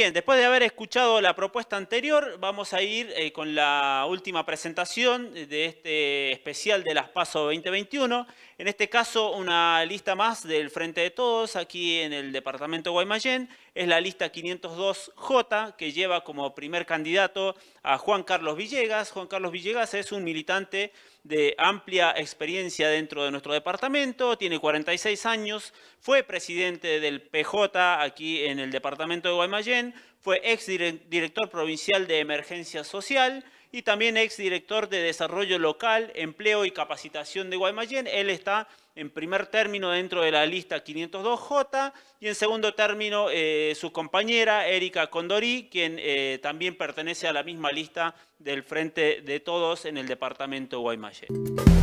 Bien, después de haber escuchado la propuesta anterior, vamos a ir eh, con la última presentación de este especial de las PASO 2021. En este caso, una lista más del Frente de Todos, aquí en el departamento Guaymallén, es la lista 502J, que lleva como primer candidato a Juan Carlos Villegas. Juan Carlos Villegas es un militante de amplia experiencia dentro de nuestro departamento, tiene 46 años, fue presidente del PJ aquí en el departamento de Guaymallén, fue ex director provincial de Emergencia Social, y también director de Desarrollo Local, Empleo y Capacitación de Guaymallén. Él está en primer término dentro de la lista 502J y en segundo término eh, su compañera Erika Condorí, quien eh, también pertenece a la misma lista del Frente de Todos en el departamento de Guaymallén.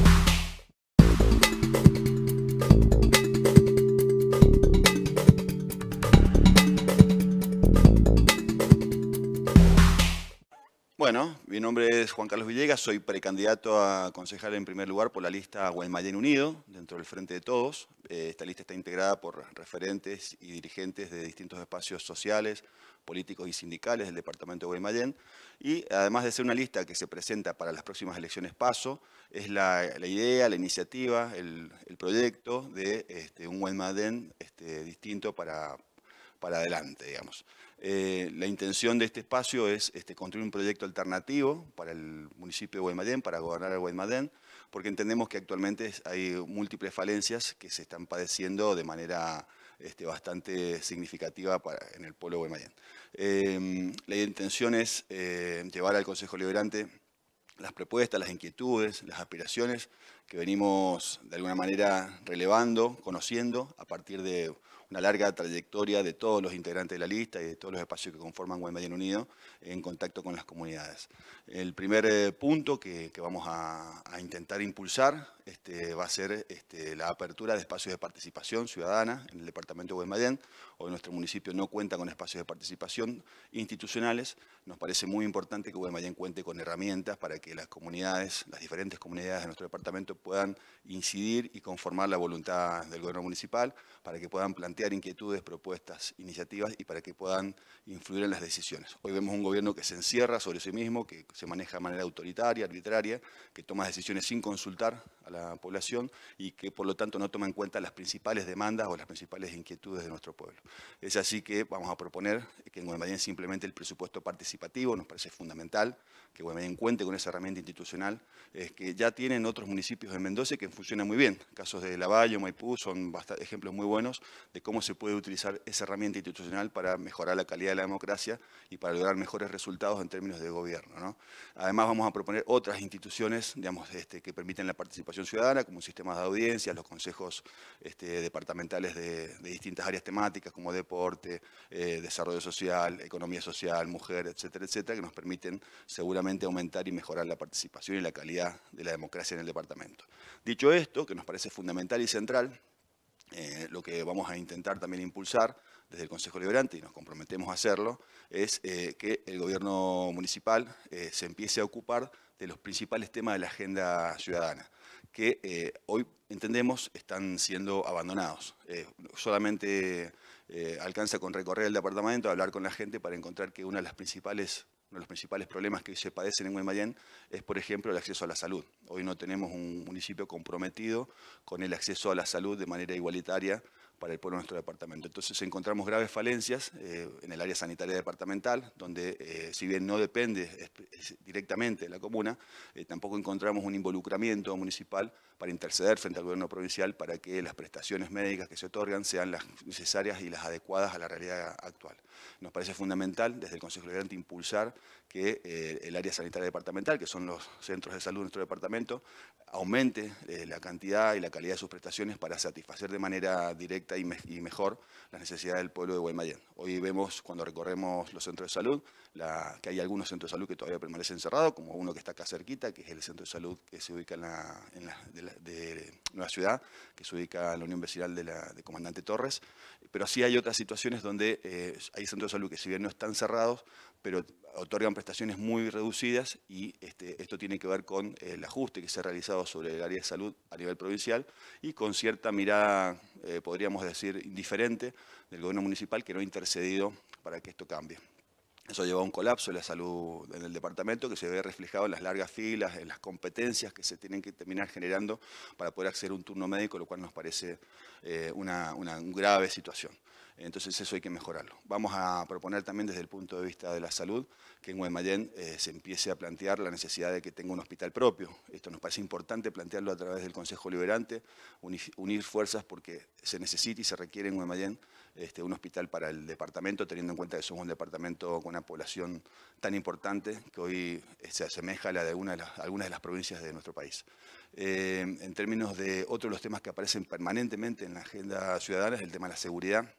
mi nombre es Juan Carlos Villegas, soy precandidato a concejal en primer lugar por la lista Guaymallén Unido, dentro del Frente de Todos. Eh, esta lista está integrada por referentes y dirigentes de distintos espacios sociales, políticos y sindicales del departamento de Guaymallén. Y además de ser una lista que se presenta para las próximas elecciones PASO, es la, idea, la iniciativa, el, proyecto de este, un Guaymallén este, distinto para, para adelante, digamos. Eh, la intención de este espacio es este, construir un proyecto alternativo para el municipio de Guaymallén, para gobernar el Guaymallén, porque entendemos que actualmente hay múltiples falencias que se están padeciendo de manera este, bastante significativa en el pueblo de Guaymallén. Em, la intención es eh, llevar al Consejo Liberante las propuestas, las inquietudes, las aspiraciones que venimos de alguna manera relevando, conociendo a partir de una larga trayectoria de todos los integrantes de la lista y de todos los espacios que conforman Guaymallén Unido en contacto con las comunidades. El primer eh, punto que, vamos a intentar impulsar este, va a ser este, la apertura de espacios de participación ciudadana en el departamento de Guaymallén. Hoy nuestro municipio no cuenta con espacios de participación institucionales. Nos parece muy importante que Guaymallén cuente con herramientas para que las comunidades, las diferentes comunidades de nuestro departamento puedan incidir y conformar la voluntad del gobierno municipal, para que puedan plantear inquietudes, propuestas, iniciativas y para que puedan influir en las decisiones. Hoy vemos un gobierno que se encierra sobre sí mismo, que se maneja de manera autoritaria, arbitraria, que toma decisiones sin consultar a la población y que por lo tanto no toma en cuenta las principales demandas o las principales inquietudes de nuestro pueblo. Es así que vamos a proponer que en Guadalajara simplemente el presupuesto participativo nos parece fundamental, que me cuenta con esa herramienta institucional, es que ya tienen otros municipios de Mendoza que funcionan muy bien. Casos de Lavalle, Maipú son ejemplos muy buenos de cómo se puede utilizar esa herramienta institucional para mejorar la calidad de la democracia y para lograr mejores resultados en términos de gobierno. Además vamos a proponer otras instituciones digamos, este, que permiten la participación ciudadana, como sistemas de audiencias, los consejos este, departamentales de, distintas áreas temáticas, como deporte, eh, desarrollo social, economía social, mujer, etcétera, etcétera, que nos permiten seguramente aumentar y mejorar la participación y la calidad de la democracia en el departamento. Dicho esto, que nos parece fundamental y central, eh, lo que vamos a intentar también impulsar desde el Consejo Liberante, y nos comprometemos a hacerlo, es eh, que el gobierno municipal eh, se empiece a ocupar de los principales temas de la agenda ciudadana, que hoy entendemos están siendo abandonados. solamente alcanza con recorrer el departamento, hablar con la gente para encontrar que una de las principales uno de los principales problemas que se padecen en Guaymallén es, por ejemplo, el acceso a la salud. Hoy no tenemos un municipio comprometido con el acceso a la salud de manera igualitaria para el pueblo de nuestro departamento. Entonces encontramos graves falencias eh, en el área sanitaria departamental, donde eh, si bien no depende directamente de la comuna, eh, tampoco encontramos un involucramiento municipal para interceder frente al gobierno provincial para que las prestaciones médicas que se otorgan sean las necesarias y las adecuadas a la realidad actual. Nos parece fundamental desde el Consejo Liberante impulsar que el área sanitaria departamental, que son los centros de salud de nuestro departamento, aumente la cantidad y la calidad de sus prestaciones para satisfacer de manera directa y, mejor las necesidades del pueblo de Guaymallén. Hoy vemos cuando recorremos los centros de salud que hay algunos centros de salud que todavía permanecen cerrados, como uno que está acá cerquita, que es el centro de salud que se ubica en la, de, Nueva Ciudad, que se ubica en la Unión Vecinal de, Comandante Torres. Pero sí hay otras situaciones donde eh, hay centros de salud que si bien no están cerrados, pero otorgan prestaciones muy reducidas y este, esto tiene que ver con eh, el ajuste que se ha realizado sobre el área de salud a nivel provincial y con cierta mirada, eh, podríamos decir, indiferente del gobierno municipal que no ha intercedido para que esto cambie. Eso llevó a un colapso de la salud en el departamento que se ve reflejado en las largas filas, en las competencias que se tienen que terminar generando para poder hacer un turno médico, lo cual nos parece eh, una, grave situación. Entonces eso hay que mejorarlo. Vamos a proponer también desde el punto de vista de la salud que en Guaymallén eh, se empiece a plantear la necesidad de que tenga un hospital propio. Esto nos parece importante plantearlo a través del Consejo Liberante, unir, unir fuerzas porque se necesita y se requiere en Guaymallén este, un hospital para el departamento, teniendo en cuenta que somos un departamento con una población tan importante que hoy eh, se asemeja a la de, algunas de las provincias de nuestro país. Eh, en términos de otro de los temas que aparecen permanentemente en la agenda ciudadana es el tema de la seguridad.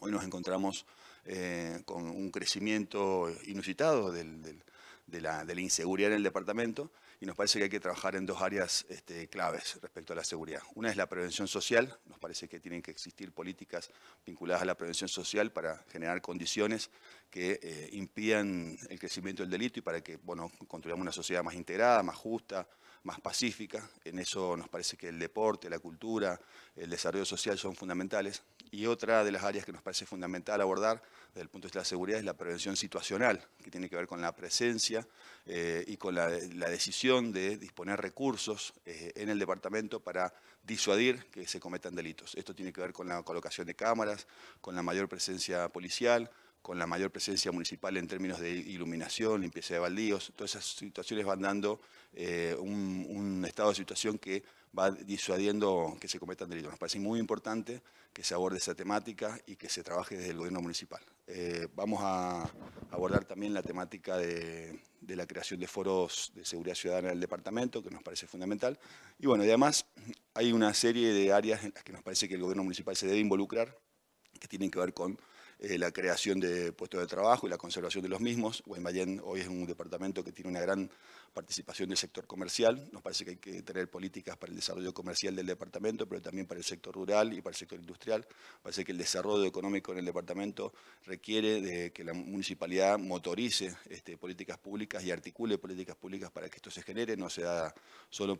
Hoy nos encontramos eh, con un crecimiento inusitado del de la, inseguridad en el departamento y nos parece que hay que trabajar en dos áreas este, claves respecto a la seguridad. Una es la prevención social, nos parece que tienen que existir políticas vinculadas a la prevención social para generar condiciones que eh, impidan el crecimiento del delito y para que bueno, construyamos una sociedad más integrada, más justa, más pacífica. En eso nos parece que el deporte, la cultura, el desarrollo social son fundamentales. Y otra de las áreas que nos parece fundamental abordar desde el punto de vista de la seguridad es la prevención situacional, que tiene que ver con la presencia eh, y con la, decisión de disponer recursos eh, en el departamento para disuadir que se cometan delitos. Esto tiene que ver con la colocación de cámaras, con la mayor presencia policial, con la mayor presencia municipal en términos de iluminación, limpieza de baldíos, todas esas situaciones van dando eh, un, estado de situación que va disuadiendo que se cometan delitos. Nos parece muy importante que se aborde esa temática y que se trabaje desde el gobierno municipal. Eh, vamos a abordar también la temática de, la creación de foros de seguridad ciudadana en el departamento, que nos parece fundamental. Y bueno, además hay una serie de áreas en las que nos parece que el gobierno municipal se debe involucrar, que tienen que ver con eh, la creación de puestos de trabajo y la conservación de los mismos. Guaymallén hoy es un departamento que tiene una gran participación del sector comercial. Nos parece que hay que tener políticas para el desarrollo comercial del departamento, pero también para el sector rural y para el sector industrial. Parece que el desarrollo económico en el departamento requiere de que la municipalidad motorice este, políticas públicas y articule políticas públicas para que esto se genere, no sea solo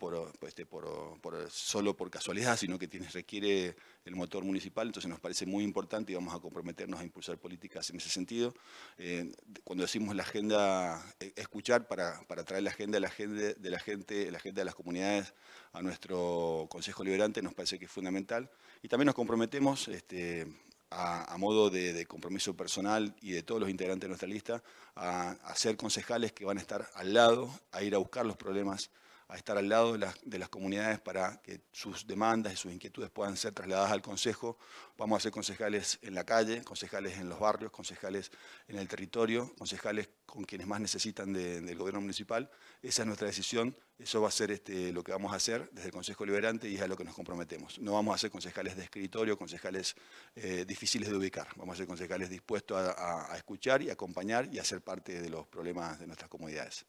este, por, solo por casualidad, sino que tiene, requiere el motor municipal. Entonces nos parece muy importante y vamos a comprometernos a impulsar políticas en ese sentido. Eh, cuando decimos la agenda, eh, escuchar para, traer la agenda de la gente, de la gente, la agenda de las comunidades a nuestro Consejo Liberante nos parece que es fundamental. Y también nos comprometemos este, a, modo de, compromiso personal y de todos los integrantes de nuestra lista, a, a, ser concejales que van a estar al lado, a ir a buscar los problemas, a estar al lado de las, comunidades para que sus demandas y sus inquietudes puedan ser trasladadas al Consejo. Vamos a ser concejales en la calle, concejales en los barrios, concejales en el territorio, concejales con quienes más necesitan del gobierno municipal. Esa es nuestra decisión, eso va a ser este, lo que vamos a hacer desde el Consejo Liberante y es a lo que nos comprometemos. No vamos a ser concejales de escritorio, concejales eh, difíciles de ubicar, vamos a ser concejales dispuestos a, a escuchar y acompañar y a ser parte de los problemas de nuestras comunidades.